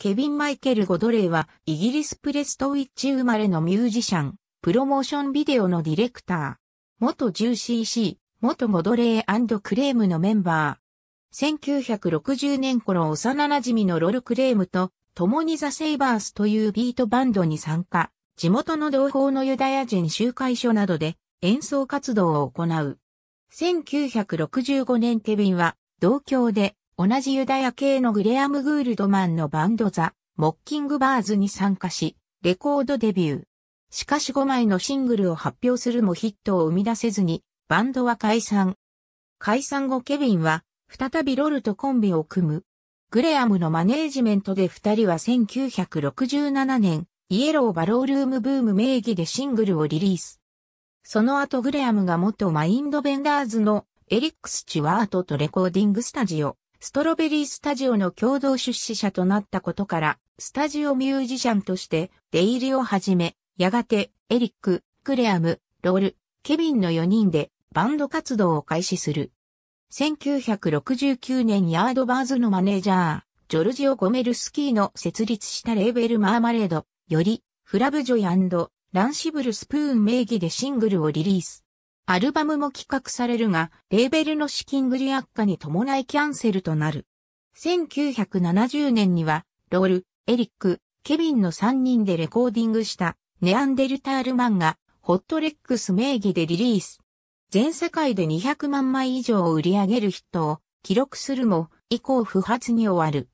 ケビン・マイケル・ゴドレーは、イギリス・プレストウィッチ生まれのミュージシャン、プロモーションビデオのディレクター、元 10cc、元ゴドレークレームのメンバー。1960年頃幼馴染のロル・クレームと、共にザ・セイバースというビートバンドに参加、地元の同胞のユダヤ人集会所などで演奏活動を行う。1965年ケビンは、同郷で同じユダヤ系のグレアム・グールドマンのバンドザ・モッキングバーズに参加し、レコードデビュー。しかし5枚のシングルを発表するもヒットを生み出せずに、バンドは解散。解散後ケビンは、再びロルとコンビを組む。グレアムのマネージメントで二人は1967年、イエローバロールームブーム名義でシングルをリリース。その後グレアムが元マインドベンダーズのエリックス・チュワートとレコーディングスタジオ、ストロベリースタジオの共同出資者となったことから、スタジオミュージシャンとして出入りを始め、やがてエリック、クレアム、ロール、ケビンの4人でバンド活動を開始する。1969年ヤードバーズのマネージャー、ジョルジオ・ゴメルスキーの設立したレーベルマーマレード、より、フラブジョイランシブルスプーン名義でシングルをリリース。アルバムも企画されるが、レーベルの資金繰り悪化に伴いキャンセルとなる。1970年には、ロール、エリック、ケビンの3人でレコーディングしたネアンデルタール漫画、ホットレックス名義でリリース。全世界で200万枚以上を売り上げるヒットを記録するも、以降不発に終わる。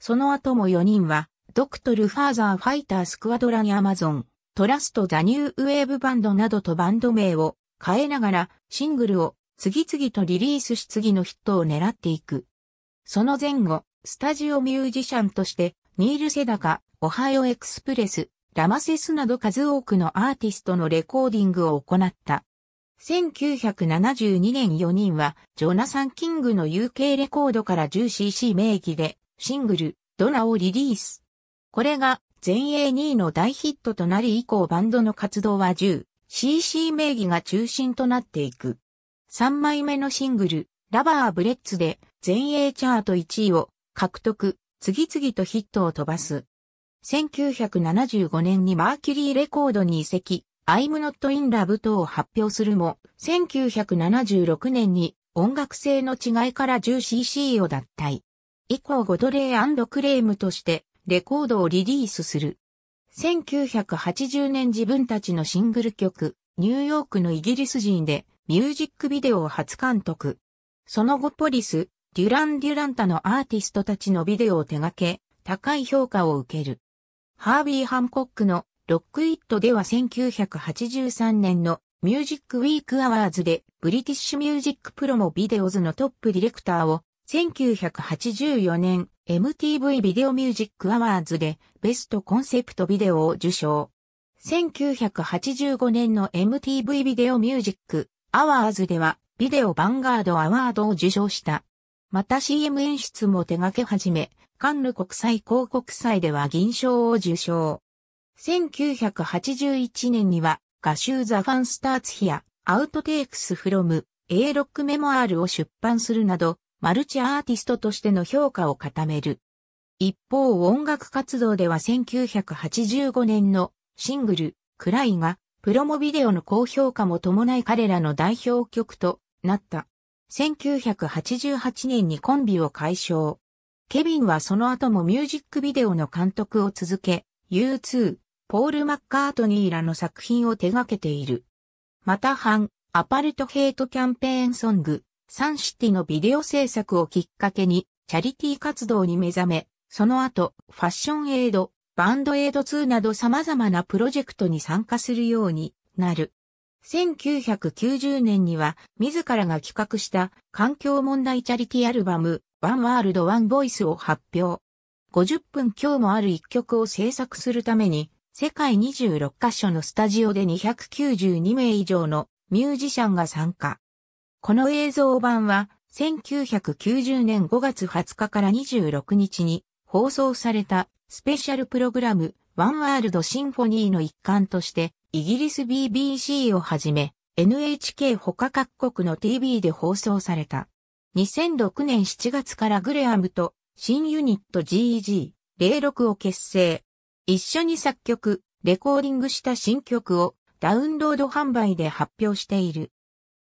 その後も4人は、ドクトル・ファーザー・ファイター・スクワドラにアマゾン、トラスト・ザ・ニュー・ウェーブ・バンドなどとバンド名を変えながらシングルを次々とリリースし次のヒットを狙っていく。その前後、スタジオミュージシャンとして、ニール・セダカ、オハイオ・エクスプレス、ラマセスなど数多くのアーティストのレコーディングを行った。1972年4人は、ジョナサン・キングの UK レコードから 10cc 名義で、シングル、ドナをリリース。これが、全英2位の大ヒットとなり以降バンドの活動は10 CC 名義が中心となっていく。3枚目のシングル、ラバーブレッツで全英チャート1位を獲得、次々とヒットを飛ばす。1975年にマーキュリーレコードに移籍、I'm not in love 等を発表するも、1976年に音楽性の違いから 10cc を脱退。以降ゴドレイクレームとしてレコードをリリースする。1980年自分たちのシングル曲、ニューヨークのイギリス人で、ミュージックビデオを初監督。その後ポリス、デュラン・デュランタのアーティストたちのビデオを手掛け、高い評価を受ける。ハービー・ハンコックのロック・イットでは1983年のミュージック・ウィーク・アワーズでブリティッシュ・ミュージック・プロモ・ビデオズのトップディレクターを1984年 MTV ビデオミュージックアワーズでベストコンセプトビデオを受賞。1985年の MTV ビデオミュージックアワーズではビデオヴァンガードアワードを受賞した。また CM 演出も手掛け始め、カンヌ国際広告祭では銀賞を受賞。1981年にはュ集ザ・ファン・スターツ・ヒア・アウトテイクス・フロム・ A ロックメモアールを出版するなど、マルチアーティストとしての評価を固める。一方音楽活動では1985年のシングル、クライが、プロモビデオの高評価も伴い彼らの代表曲となった。1988年にコンビを解消。ケビンはその後もミュージックビデオの監督を続け、U2、ポール・マッカートニーらの作品を手掛けている。またハン、アパルトヘイトキャンペーンソング、サンシティのビデオ制作をきっかけに、チャリティ活動に目覚め、その後、ファッションエイド、バンドエイド2など様々なプロジェクトに参加するようになる。1990年には、自らが企画した環境問題チャリティアルバム、ワンワールドワンボイスを発表。50分今日もある一曲を制作するために、世界26カ所のスタジオで292名以上のミュージシャンが参加。この映像版は、1990年5月20日から26日に放送されたスペシャルプログラムワンワールドシンフォニーの一環として、イギリス BBC をはじめ、NHK 他各国の TV で放送された。2006年7月からグレアムと新ユニット GEG06 を結成。一緒に作曲、レコーディングした新曲をダウンロード販売で発表している。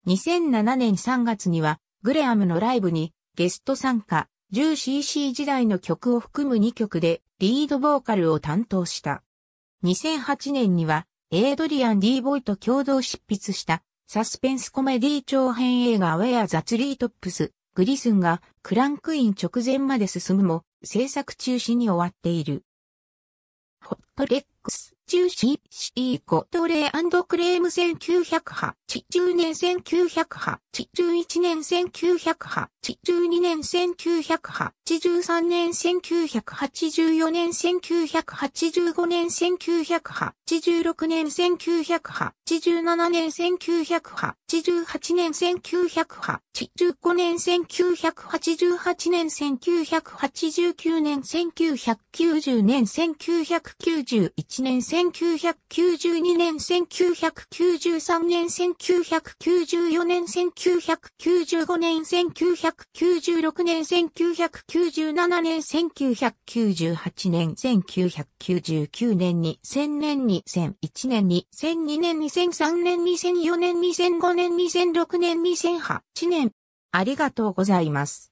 2007年3月には、グレアムのライブにゲスト参加、10cc 時代の曲を含む2曲でリードボーカルを担当した。2008年には、エイドリアン・ディーボイと共同執筆したサスペンスコメディ長編映画ウェア・ザ・ツリートップス、グリスンがクランクイン直前まで進むも制作中止に終わっている。ホットレックス中市市コトレークレーム1 9 0 0派、10年1908 0、11年1908 0、12年1908 0、13年1984年1985年1908 0、16年1 9 0 0派。1987年1988年1985年1988年1989年1990年1991年1992年1993年1994年1995年1996年1997年1998年1999年2000年2001年2002年2000 2003年、2004年、2005年、2006年、2008年。ありがとうございます。